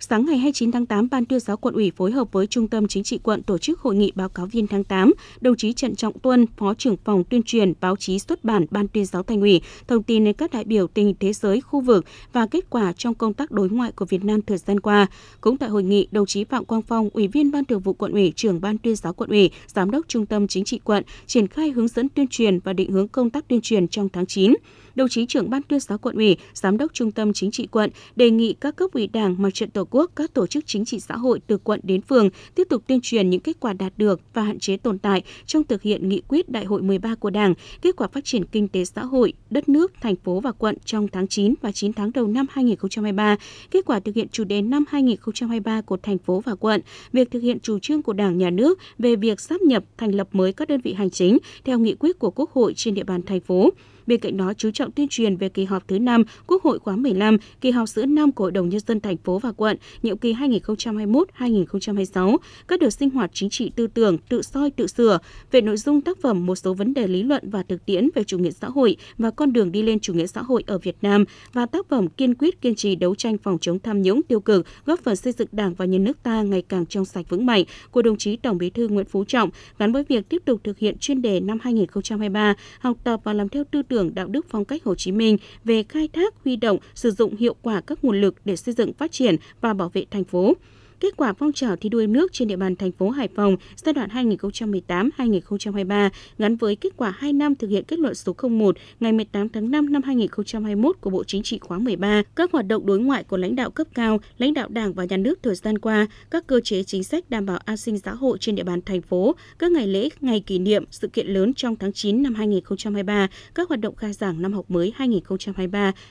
sáng ngày 29 tháng 8, Ban tuyên giáo quận ủy phối hợp với Trung tâm Chính trị quận tổ chức hội nghị báo cáo viên tháng 8. Đồng chí Trần Trọng Tuân, Phó trưởng phòng tuyên truyền báo chí xuất bản Ban tuyên giáo thành ủy, thông tin đến các đại biểu tình thế giới, khu vực và kết quả trong công tác đối ngoại của Việt Nam thời gian qua. Cũng tại hội nghị, đồng chí Phạm Quang Phong, Ủy viên Ban thường vụ quận ủy, trưởng Ban tuyên giáo quận ủy, Giám đốc Trung tâm Chính trị quận, triển khai hướng dẫn tuyên truyền và định hướng công tác tuyên truyền trong tháng 9 đồng chí trưởng ban tuyên giáo quận ủy, giám đốc trung tâm chính trị quận đề nghị các cấp ủy Đảng, Mặt trận Tổ quốc, các tổ chức chính trị xã hội từ quận đến phường tiếp tục tuyên truyền những kết quả đạt được và hạn chế tồn tại trong thực hiện nghị quyết Đại hội 13 của Đảng, kết quả phát triển kinh tế xã hội đất nước, thành phố và quận trong tháng 9 và 9 tháng đầu năm 2023, kết quả thực hiện chủ đề năm 2023 của thành phố và quận, việc thực hiện chủ trương của Đảng nhà nước về việc sắp nhập thành lập mới các đơn vị hành chính theo nghị quyết của Quốc hội trên địa bàn thành phố Bên cạnh đó, chú trọng tuyên truyền về kỳ họp thứ 5 Quốc hội khóa 15, kỳ họp giữa năm của Hội đồng Nhân dân thành phố và quận, nhiệm kỳ 2021-2026, các đợt sinh hoạt chính trị tư tưởng, tự soi, tự sửa, về nội dung tác phẩm một số vấn đề lý luận và thực tiễn về chủ nghĩa xã hội và con đường đi lên chủ nghĩa xã hội ở Việt Nam và tác phẩm kiên quyết kiên trì đấu tranh phòng chống tham nhũng tiêu cực, góp phần xây dựng Đảng và nhân nước ta ngày càng trong sạch vững mạnh của đồng chí Tổng Bí thư Nguyễn Phú Trọng gắn với việc tiếp tục thực hiện chuyên đề năm 2023 học tập và làm theo tư tưởng tưởng đạo đức phong cách Hồ Chí Minh về khai thác, huy động, sử dụng hiệu quả các nguồn lực để xây dựng phát triển và bảo vệ thành phố kết quả phong trào thi đua yêu nước trên địa bàn thành phố Hải Phòng giai đoạn 2018-2023 gắn với kết quả 2 năm thực hiện kết luận số 01 ngày 18 tháng 5 năm 2021 của Bộ Chính trị khóa 13, các hoạt động đối ngoại của lãnh đạo cấp cao, lãnh đạo Đảng và nhà nước thời gian qua, các cơ chế chính sách đảm bảo an sinh xã hội trên địa bàn thành phố, các ngày lễ, ngày kỷ niệm, sự kiện lớn trong tháng 9 năm 2023, các hoạt động khai giảng năm học mới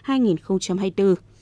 2023-2024.